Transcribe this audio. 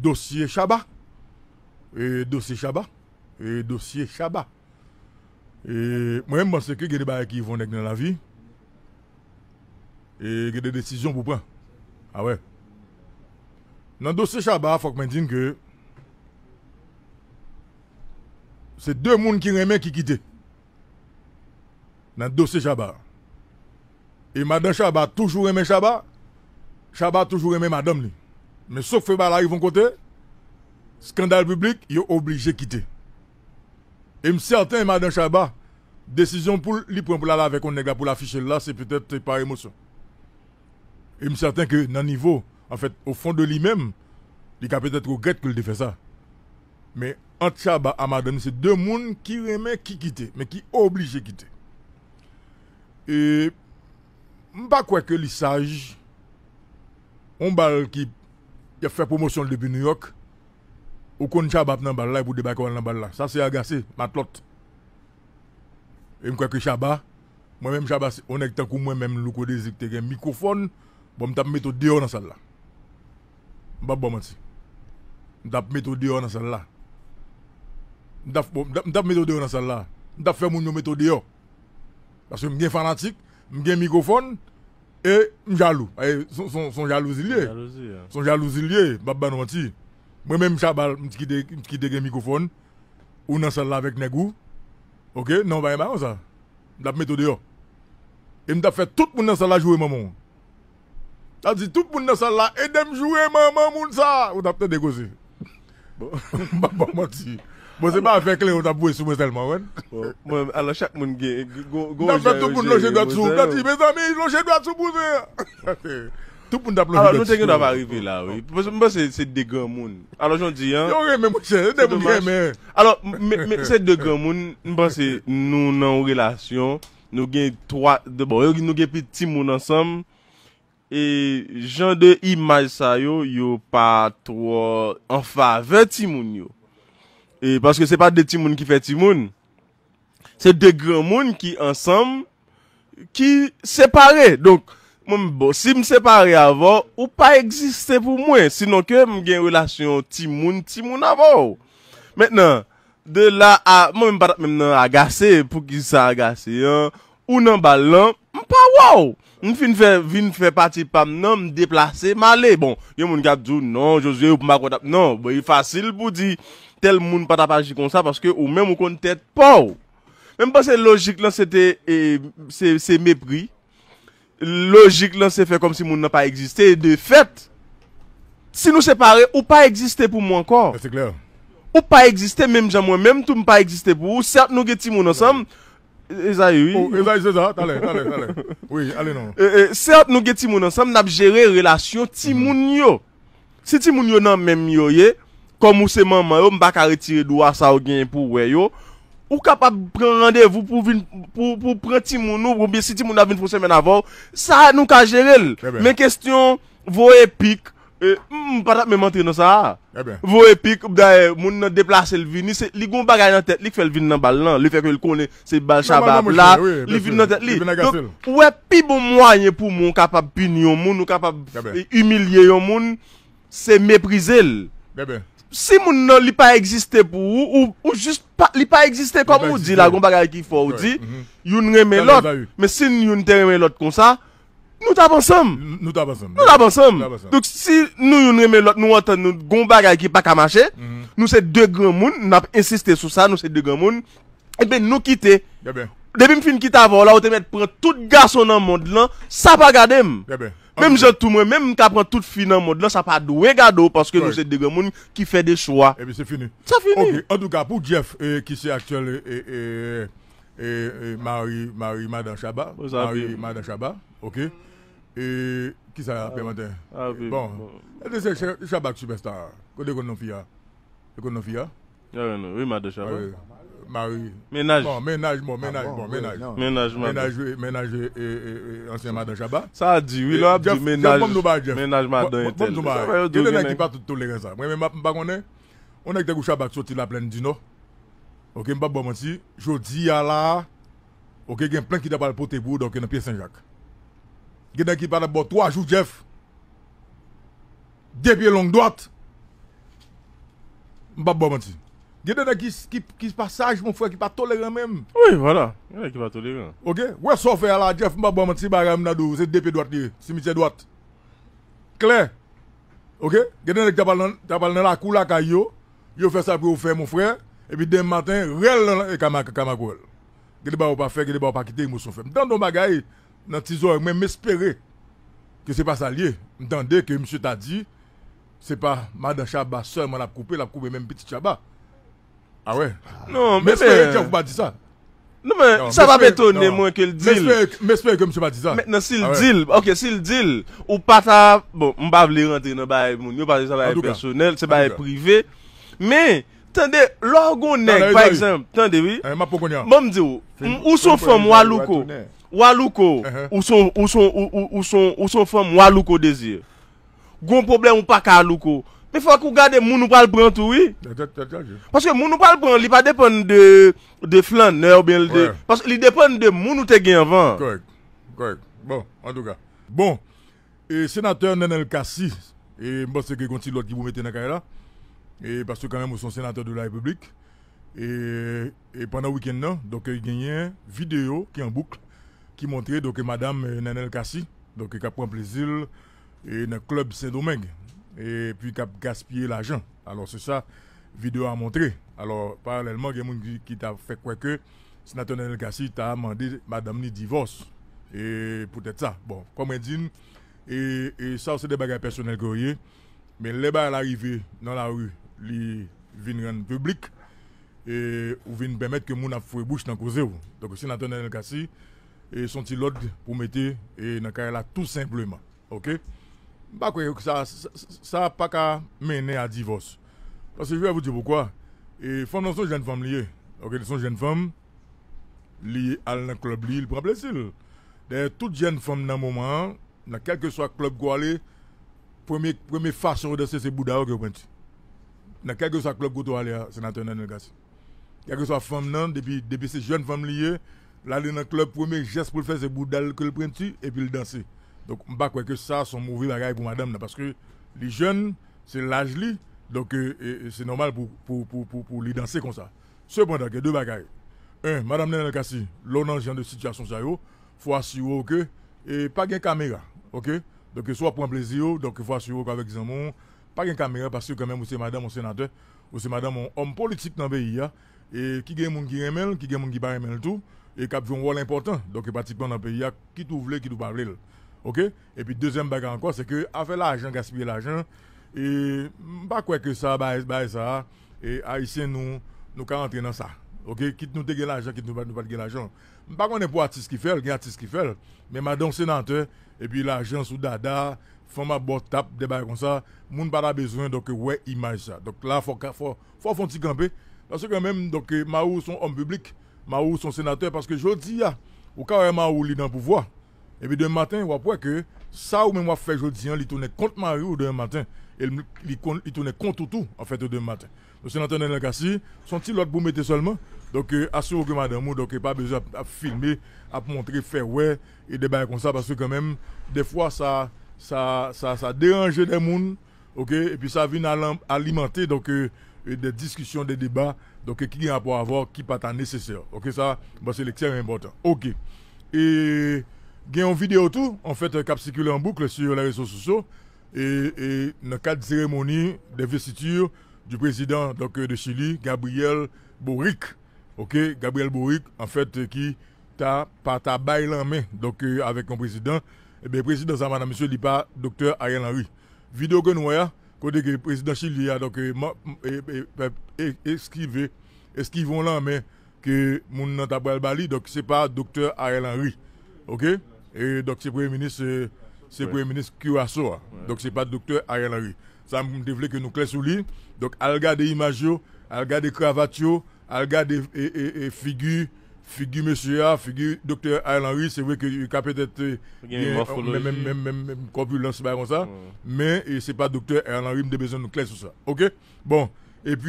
dossier Chaba et dossier Chaba et dossier Chaba Et moi-même, je pense que y a des qui vont dans la vie, et il y a des décisions pour prendre. Ah ouais. Dans le dossier Chaba il faut que je dise que c'est deux personnes qui remet qui quittent. Dans le dossier Chaba Et Madame Chabat toujours aimé Chaba Chabat toujours aime Madame. Mais sauf que bah, là, ils vont côté, scandale public, il est obligé de quitter. Et certain, Madame Chabat, décision pour lui prendre pour avec un nègre pour l'afficher là, c'est peut-être par émotion. Et certain que, dans le niveau, en fait, au fond de lui-même, il a peut-être regretté qu'il ait fait ça. Mais entre Chabat et Madame, c'est deux mondes qui remet qui quitter, mais qui obligé de quitter. Et, je ne crois pas que les sages, on parle qui Ye fe promosyon li pi New York. Ou kon chaba ap nan bal la, pou deba kwa nan bal la. Sa se aga se, mat lot. E mkwe ki chaba. Mwen mwen chaba se, onek ten kou mwen menm lukou de zik te gen mikofon. Bon tap meto diyo nan sal la. Mbap bon mwen se. Ndap meto diyo nan sal la. Ndap meto diyo nan sal la. Ndap fe moun yo meto diyo. Aswe mgen fanatik, mgen mikofon. Mwen mwen chaba. E m jalou, e, son jalou zilye. Son jalou zilye, Baba Mwati. Mwen men m chabal, m tkide gen mikofon, ou nan sal la vek negou. Ok, nan vayman an sa. Dap metode yo. E m tap fet tout moun nan sal la jowe maman. Tati, tout moun nan sal la edem jowe maman moun sa. Ou tap te dekose. Baba bon, Mwati. Mwen se ba vek lè, ou ta bwe sou mwen selman wè. Alò, chak moun gen, go, go, go, nan fè tout moun lojè dwa tsu, gwa ti be zami, lojè dwa tsu bwe zè. Tout moun da plonjè dwa tsu. Alò, nou te gen dwa va rive la, wè. Mwen se, mwen se, se degè moun. Alò, jondi, an. Yo, mwen mwen mwen chè, yo dem mwen mwen mè. Alò, mwen se degè moun, mwen se, nou nan relasyon, nou gen twa, debo, yo gen nou gen pi timoun ansam, e, jan de imaj sa yo, yo pa E, paske se pa de ti moun ki fe ti moun, se de gran moun ki ansam, ki separe. Donk, mwen mi bo, si m separe avon, ou pa egziste pou mwen, sinon ke m gen relasyon ti moun, ti moun avon. Mwen nan, de la, mwen mi batat mwen nan agase, pou ki se agase, ou nan ba lanp, Mwen fin fè pati pa mnen, mwen deplase, mwen ale. Bon, yon mwen gade djou, non, josye, ou mwen makwadap, non. Bon, yon fasil pou di, tel moun patapaji kon sa, paske ou mwen mwen kon tèt, pou. Mwen mwen pense logik lan, se te, e, se mepri. Logik lan, se fè kom si moun nan pa egziste. E de fèt, si nou se pare, ou pa egziste pou mwen kon. Ese kler. Ou pa egziste, mwen mwen, mwen tou mwen pa egziste pou, ou sèrt nou geti moun ansam, Ezaï, oui. Oh, Ezaï, c'est ça. allez, allez, allez. Oui, allez, non. Eh, eh, certes, nous avons Timoun ensemble, nous avons géré relation Timoun yo. Si Timoun yo nan même yo, comme ou c'est maman yo, m'baka retirer droit ça ou pour ouais yo. Ou capable prendre rendez-vous pour venir, pour, pour prendre Timoun ou bien si Timoun a venir pour semaine avant, ça nous ka gérer. Mais question, vos épiques, je ne vais pas m'entrer dans ça. Eh vous avez vu que vous avez déplacé le vin. Il y a bagage dans tête. Il fait le vin dans la balle. le fait que le connaît, c'est le balle chabab. Il fait vin dans la tête. Vous avez plus bon moyen pour moi, capable de punir les gens, capable eh humilier les monde, c'est mépriser. le. Eh si les gens n'ont pas exister pour vous, ou, ou juste pas, n'ont pas exister comme vous dites, il y a bagage qui faut vous dire, ils ne remettent l'autre. Mais si ils ne remettent l'autre comme ça, Nou ta bansam. Nou ta bansam. Nou ta bansam. Nou ta bansam. Donc si nou yon reme, nou anten nou gomba ga ekipa kamache, nou se de gran moun, nou ap insisté sou sa, nou se de gran moun, ebe eh nou kite. Gebe. Eh Debe m fin ki ta avan, ou la ou te met pren tout gason nan moun lan, sa pa gade m. Gebe. Eh mem jote tou mwen, mem ka pren tout fin nan moun lan, sa pa dwe gado, paske nou se de gran moun ki fe de chwa. Ebe se fini. Se fini. En tout ka, pou Jeff, ki se aktyel, e, e, e, e, Marie, Marie, Madame Chabat, Marie, E, kisa apè matè? Bon, ete bon. se Shabak Superstar Kote konon fi ya? Konon fi ya? Yo, yo, yo, yo, yo, yo, yo, yo, yo Menaj Menaj, menaj, menaj, menaj Menaj, menaj, menaj, menaj Anseye Madon Shabak Sa di, wilo ap di menaj Menaj, menaj, menaj Menaj, menaj, menaj Menaj, menaj, menaj Menaj, menaj, menaj Gede qui parle bo trois jours, Jeff. De longue droite. doat. Mbap bo qui qui ne mon frère qui pas tolérant même. Oui, voilà. Oui, qui pas tolérant. OK. Ouais, ça là Jeff na mentir. c'est droite droite. Claire. OK? des gens qui t'a la cour Il fait ça pour faire mon frère et puis demain matin, rel et ba pas faire, ne pas quitter pas Dans nos bagailles nan ti que ce que pas pas ça lié. liye. que que monsieur ta pas n'est pas madame chaba seulement la coupé, l'a coupé même petite chaba. Ah ouais. Non, mais espérez que vous pas dit ça. Non, mais ça va m'étonner, moi, qu'il deal. M'espère que monsieur pas dit ça. Maintenant, s'il ah deal, ok, s'il deal, ou pas ça, bon, on va les rentrer dans bail monde, yo que ça être personnel, c'est bail privé. Mais, tendez, l'orgon par exemple, tendez, oui. Eh, me dis, où sont ou femmes femme Waluko? Walouko, uh-huh. ou son, ou son, ou, son, ou son femme Walouko désir. Gon problème ou pas Kalouko. Mais faut qu'on garde moun ou le prendre tout, oui. Parce que moun ou le prendre, il pas dépend de, de flan hein, ou bien de, parce qu'il dépend de moun ou te gagne avant. Correct. Correct. Bon, en tout cas. Bon. Et sénateur Nenel Kassi, et moi c'est que continue l'autre qui vous mettez dans Et parce que quand même, vous êtes sénateur de la République. Et, et pendant le week-end, donc, il y a une vidéo qui est en boucle qui montrait donc Madame euh, Nanel Kassi, donc qui a pris plaisir euh, dans le club Saint-Domingue et puis qui a gaspillé l'argent. Alors c'est ça, vidéo a montré Alors parallèlement, il y a des gens qui t'a fait quoi que sénateur Nanel Kassi t'a demandé Madame ni divorce et peut-être ça. Bon, comme je dit, et, ça c'est des bagages personnels que mais les balles arrivées dans la rue, les viennent rendre public et ou viennent permettre que mon a la bouche dans cause. Donc sénateur Nanel Kassi et sont ils l'autre pour mettre et dans cas là tout simplement. OK Bah que ça ça pas qu'à mener à divorce. Parce que je vais vous dire pourquoi. Et femme sont jeune femme liée. OK, sont jeune femme liée à un club lié, il prend plaisir. D'ailleurs toute jeune femme dans moment, dans quel que soit club sont aller premier premier façon de c'est Bouddha que vous Dans quel que soit club go aller sénateur Nanel Quelle que soit femme non, depuis depuis ces jeunes femmes liées Là, dans le club, premier geste pour le faire, c'est Boudal que le prend et puis le danser. Donc, je ne crois que ça, un mauvais bagage pour madame, parce que les jeunes, c'est l'âge donc c'est normal pour, pour, pour, pour, les danser comme ça. Cependant, il y a deux bagages. Un, madame Nenel Kassi, l'on genre de situation, il faut assurer que, et pas de caméra, ok? Donc, soit pour un plaisir, donc il faut assurer qu'avec Zamon, pas de caméra, parce que quand même, c'est madame, un sénateur, ou c'est madame, un homme politique dans le pays, et qui a des gens qui est qui a des gens qui est tout et qui a un rôle important. Donc, pratiquement dans le pays, qui tout voulait, qui tout parlait. OK Et puis, deuxième bagarre encore, c'est que, avec l'argent, gaspiller l'argent, et pas quoi que ça, bah, bah, ça, et ici nous, nous, quand rentrer dans ça. OK Quitte nous dégager l'argent, quitte nous pas dégager l'argent. Pas qu'on est pour artiste qui fait, il y a artiste qui fait, mais madame sénateur, et puis l'argent sous dada, font ma bord tape, des bagarres comme ça, monde pas besoin, donc, ouais, image ça. Donc là, faut, faut, faut, faut, petit faut, Parce que même, donc, Mao, son homme public, Maou son sénateur parce que je dis, ah, ou Maou est dans le pouvoir. Et puis demain matin, on voit que ça ou même moi fait jeudi, il hein, tournait contre Maou demain matin. Et il tournait contre tout, en fait, demain matin. Le sénateur Nelgassi, sont-ils l'autre pour mettre seulement donc, euh, assurez que madame, donc, pas besoin de filmer, de montrer, faire ouais, et des bails comme ça, parce que quand même, des fois, ça, ça, ça, dérange des gens, ok, et puis ça vient alimenter, donc, euh, euh, des discussions, des débats, donc, qui a pour avoir, qui pas nécessaire. Ok, ça, bah, c'est l'extrêmement important. Ok. Et, il y a une vidéo tout, en fait, a circulé en boucle sur les réseaux sociaux. Et, et dans le cadre de cérémonie d'investiture du président donc, de Chili, Gabriel Boric. Ok, Gabriel Boric, en fait, qui a pas ta bail en main, donc, euh, avec un président. Et eh bien, le président, ça, madame, monsieur, il pas docteur Ariel Henry. Vidéo que nous voyons, côté que le président Chili a donc euh, euh, euh, esquivé, esquivons là, mais que mon nom n'a Bali, donc c'est pas docteur Ariel Henry. Ok? Et donc c'est premier ministre, c'est premier ministre Curaçao. Hein. Donc c'est pas docteur Ariel Henry. Ça me voulait que nous clés sous lui. Donc, elle garde l'image, elle garde la cravate, elle garde et, et figure figure monsieur a, figure docteur Alain Henry, c'est vrai qu'il a peut-être euh, même, même, même, même, corpulence, comme ça, mm. mais c'est pas docteur Ruiz Henry, a besoin de clair sur ça. Ok? Bon, et puis.